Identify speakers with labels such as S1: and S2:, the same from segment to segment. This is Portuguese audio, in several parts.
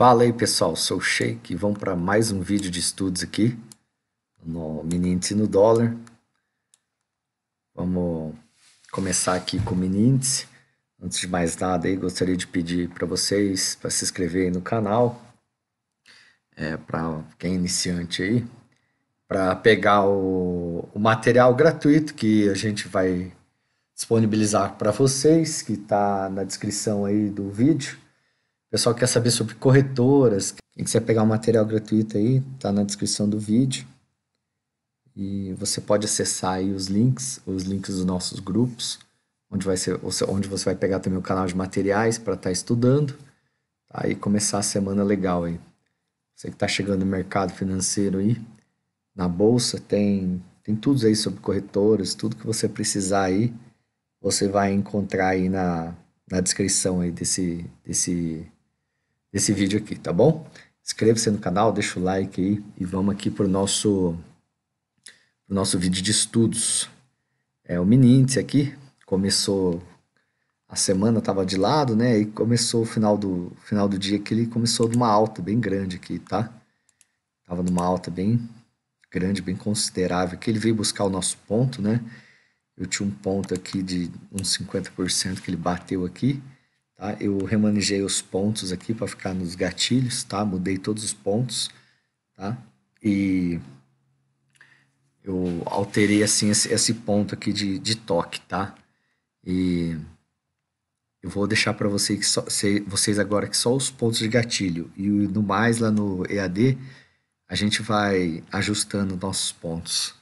S1: Fala aí pessoal, sou o Sheik e vamos para mais um vídeo de estudos aqui no Mini Índice no Dólar. Vamos começar aqui com o Mini Índice. Antes de mais nada, aí, gostaria de pedir para vocês para se inscrever no canal, é, para quem é iniciante aí, para pegar o, o material gratuito que a gente vai disponibilizar para vocês, que está na descrição aí do vídeo pessoal quer saber sobre corretoras. Quem quiser pegar o um material gratuito aí, tá na descrição do vídeo. E você pode acessar aí os links, os links dos nossos grupos, onde, vai ser, onde você vai pegar também o canal de materiais para estar tá estudando. Tá? E começar a semana legal aí. Você que está chegando no mercado financeiro aí, na bolsa, tem, tem tudo aí sobre corretoras, tudo que você precisar aí, você vai encontrar aí na, na descrição aí desse, desse desse vídeo aqui, tá bom? Inscreva-se no canal, deixa o like aí e vamos aqui para o nosso, pro nosso vídeo de estudos. É, o mini índice aqui começou a semana estava de lado, né? E começou o final do final do dia que ele começou de uma alta bem grande aqui, tá? Tava numa alta bem grande, bem considerável. Que ele veio buscar o nosso ponto, né? Eu tinha um ponto aqui de uns 50% que ele bateu aqui. Tá? Eu remanejei os pontos aqui para ficar nos gatilhos, tá? Mudei todos os pontos, tá? E eu alterei assim esse, ponto aqui de, de toque, tá? E eu vou deixar para vocês, vocês, agora que só os pontos de gatilho e no mais lá no EAD a gente vai ajustando nossos pontos.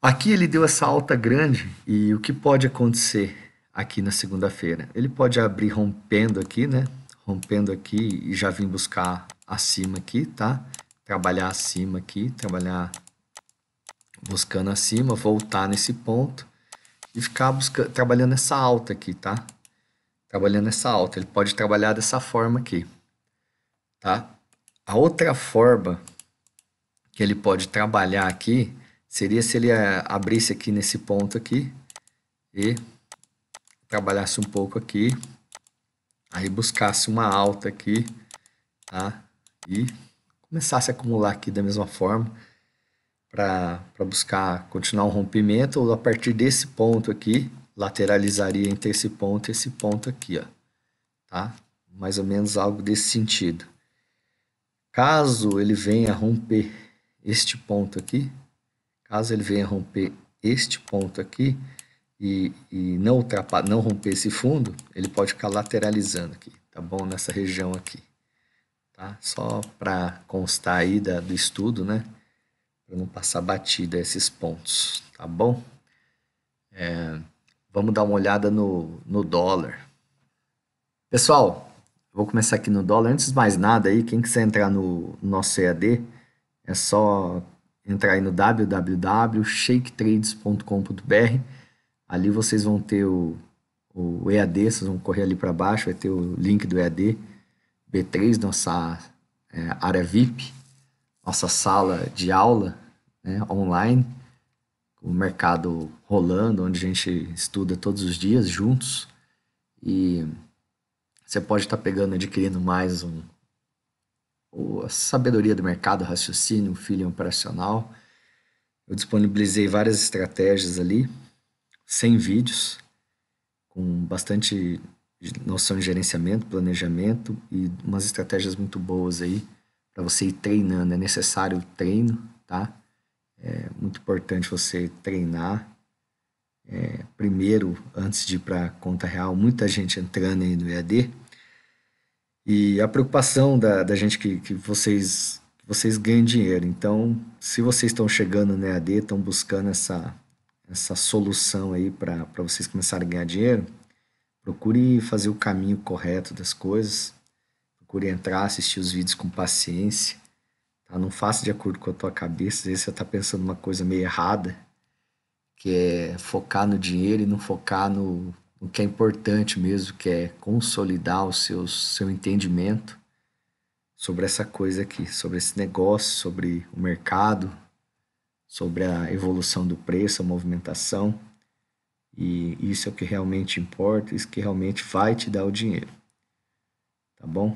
S1: Aqui ele deu essa alta grande e o que pode acontecer? aqui na segunda-feira. Ele pode abrir rompendo aqui, né? Rompendo aqui e já vim buscar acima aqui, tá? Trabalhar acima aqui, trabalhar buscando acima, voltar nesse ponto e ficar buscando, trabalhando essa alta aqui, tá? Trabalhando essa alta. Ele pode trabalhar dessa forma aqui, tá? A outra forma que ele pode trabalhar aqui seria se ele eh, abrisse aqui nesse ponto aqui e trabalhasse um pouco aqui, aí buscasse uma alta aqui, tá? E começasse a acumular aqui da mesma forma para buscar continuar um rompimento, ou a partir desse ponto aqui, lateralizaria entre esse ponto e esse ponto aqui, ó, tá? Mais ou menos algo desse sentido. Caso ele venha romper este ponto aqui, caso ele venha romper este ponto aqui, e, e não, não romper esse fundo, ele pode ficar lateralizando aqui, tá bom? Nessa região aqui, tá? Só para constar aí da, do estudo, né? Para não passar batida esses pontos, tá bom? É, vamos dar uma olhada no, no dólar. Pessoal, vou começar aqui no dólar. Antes de mais nada, aí, quem quiser entrar no, no nosso EAD, é só entrar aí no www.shaketrades.com.br Ali vocês vão ter o, o EAD, vocês vão correr ali para baixo, vai ter o link do EAD, B3, nossa é, área VIP, nossa sala de aula né, online, o mercado rolando, onde a gente estuda todos os dias juntos. E você pode estar tá pegando, adquirindo mais um, a sabedoria do mercado, raciocínio, um feeling operacional. Eu disponibilizei várias estratégias ali 100 vídeos, com bastante noção de gerenciamento, planejamento e umas estratégias muito boas aí para você ir treinando. É necessário o treino, tá? É muito importante você treinar. É, primeiro, antes de ir para conta real, muita gente entrando aí no EAD. E a preocupação da, da gente que, que vocês que vocês ganhem dinheiro. Então, se vocês estão chegando no EAD, estão buscando essa essa solução aí para vocês começarem a ganhar dinheiro, procure fazer o caminho correto das coisas, procure entrar, assistir os vídeos com paciência, tá? não faça de acordo com a tua cabeça, às vezes você está pensando uma coisa meio errada, que é focar no dinheiro e não focar no, no que é importante mesmo, que é consolidar o seu, seu entendimento sobre essa coisa aqui, sobre esse negócio, sobre o mercado, sobre a evolução do preço, a movimentação. E isso é o que realmente importa, isso que realmente vai te dar o dinheiro. Tá bom?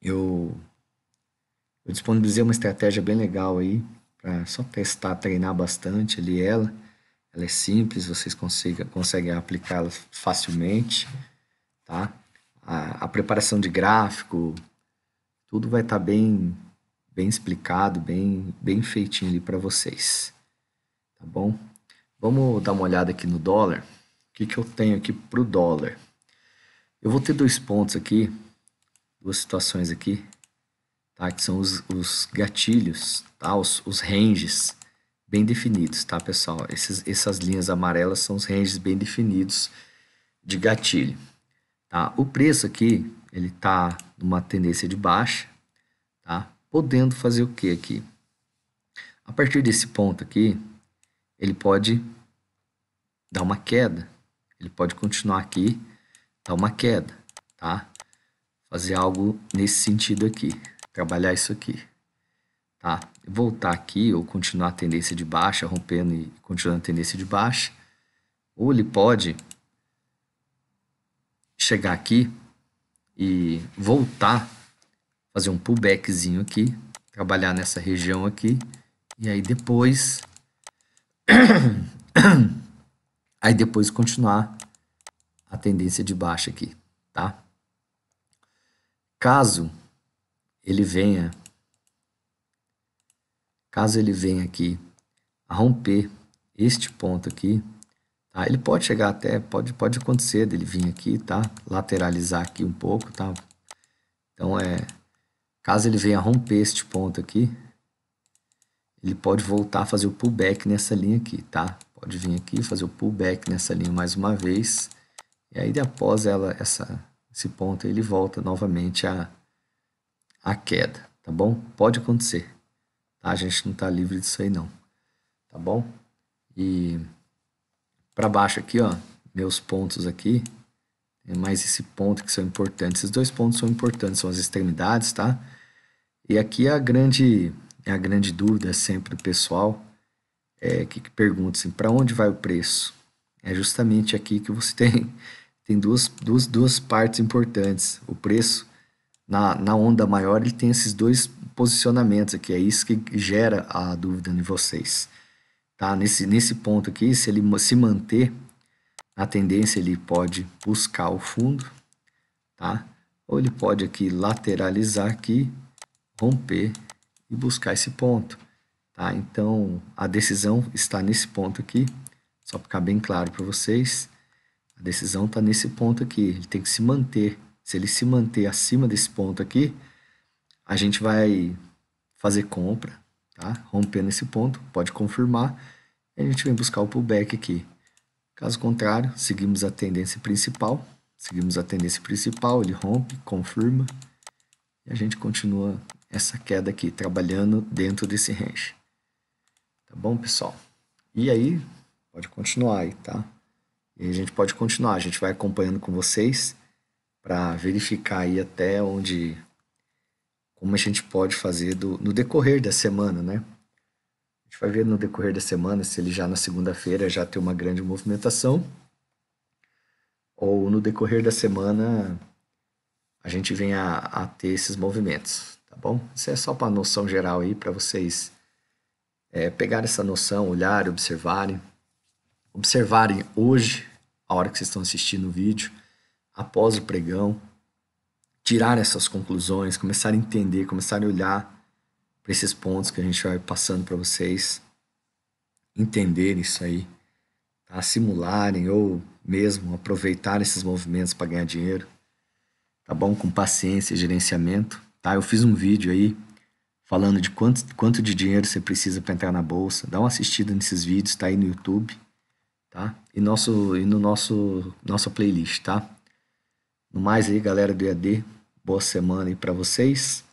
S1: Eu, eu disponibilizei uma estratégia bem legal aí para só testar, treinar bastante ali ela. Ela é simples, vocês consiga, conseguem aplicá-la facilmente, tá? A, a preparação de gráfico, tudo vai estar tá bem bem explicado, bem, bem feitinho ali para vocês. Tá bom? Vamos dar uma olhada aqui no dólar. O que, que eu tenho aqui para o dólar? Eu vou ter dois pontos aqui, duas situações aqui, tá? que são os, os gatilhos, tá? os, os ranges bem definidos, tá pessoal? Essas, essas linhas amarelas são os ranges bem definidos de gatilho. Tá? O preço aqui, ele tá numa tendência de baixa, tá? podendo fazer o que aqui? A partir desse ponto aqui, ele pode dar uma queda. Ele pode continuar aqui, dar uma queda, tá? Fazer algo nesse sentido aqui, trabalhar isso aqui, tá? Voltar aqui ou continuar a tendência de baixa, rompendo e continuando a tendência de baixa. Ou ele pode chegar aqui e voltar fazer um pullbackzinho aqui, trabalhar nessa região aqui, e aí depois... aí depois continuar a tendência de baixa aqui, tá? Caso ele venha, caso ele venha aqui a romper este ponto aqui, tá? Ele pode chegar até, pode, pode acontecer dele vir aqui, tá? Lateralizar aqui um pouco, tá? Então é, Caso ele venha romper este ponto aqui, ele pode voltar a fazer o pullback nessa linha aqui, tá? Pode vir aqui fazer o pullback nessa linha mais uma vez. E aí após ela, essa, esse ponto, ele volta novamente a, a queda, tá bom? Pode acontecer, tá? A gente não está livre disso aí não, tá bom? E para baixo aqui, ó, meus pontos aqui, é mais esse ponto que são importantes. Esses dois pontos são importantes, são as extremidades, Tá? E aqui é a grande, é a grande dúvida sempre do pessoal é que, que pergunta assim, para onde vai o preço? É justamente aqui que você tem, tem duas, duas, duas partes importantes. O preço, na, na onda maior, ele tem esses dois posicionamentos aqui. É isso que gera a dúvida em vocês. Tá? Nesse, nesse ponto aqui, se ele se manter na tendência, ele pode buscar o fundo. Tá? Ou ele pode aqui lateralizar aqui romper e buscar esse ponto. Tá? Então, a decisão está nesse ponto aqui, só para ficar bem claro para vocês. A decisão está nesse ponto aqui, ele tem que se manter. Se ele se manter acima desse ponto aqui, a gente vai fazer compra, tá? rompendo esse ponto, pode confirmar, e a gente vem buscar o pullback aqui. Caso contrário, seguimos a tendência principal, seguimos a tendência principal, ele rompe, confirma, e a gente continua essa queda aqui, trabalhando dentro desse range. Tá bom, pessoal? E aí, pode continuar aí, tá? E a gente pode continuar, a gente vai acompanhando com vocês para verificar aí até onde, como a gente pode fazer do, no decorrer da semana, né? A gente vai ver no decorrer da semana se ele já na segunda-feira já tem uma grande movimentação ou no decorrer da semana a gente vem a, a ter esses movimentos, bom? Isso é só para noção geral aí, para vocês é, pegar essa noção, olhar, observarem. Observarem hoje, a hora que vocês estão assistindo o vídeo, após o pregão, tirar essas conclusões, começar a entender, começar a olhar para esses pontos que a gente vai passando para vocês, entender isso aí, tá? simularem ou mesmo aproveitar esses movimentos para ganhar dinheiro, tá bom? Com paciência e gerenciamento. Tá? Eu fiz um vídeo aí falando de quanto, quanto de dinheiro você precisa para entrar na bolsa. Dá uma assistida nesses vídeos, tá aí no YouTube, tá? E, nosso, e no nosso nossa playlist, tá? No mais aí, galera do EAD, boa semana aí para vocês.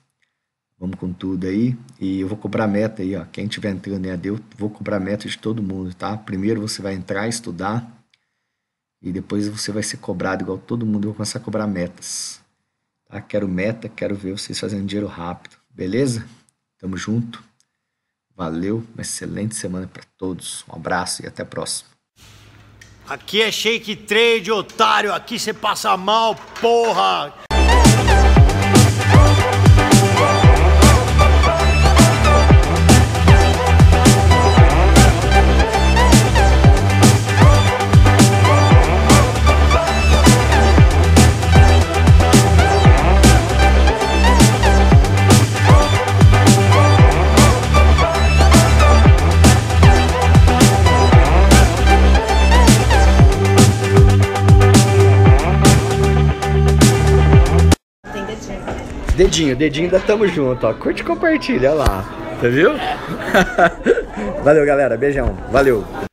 S1: Vamos com tudo aí. E eu vou cobrar meta aí, ó. Quem tiver entrando em EAD, eu vou cobrar meta de todo mundo, tá? Primeiro você vai entrar, estudar. E depois você vai ser cobrado igual todo mundo. Eu vou começar a cobrar metas. Tá? Quero meta, quero ver vocês fazendo dinheiro rápido, beleza? Tamo junto. Valeu, uma excelente semana para todos. Um abraço e até a próxima. Aqui é Shake Trade, otário. Aqui você passa mal, porra. Dedinho, dedinho ainda Tamo Junto, ó. Curte e compartilha, ó lá. Tá viu? Valeu, galera. Beijão. Valeu.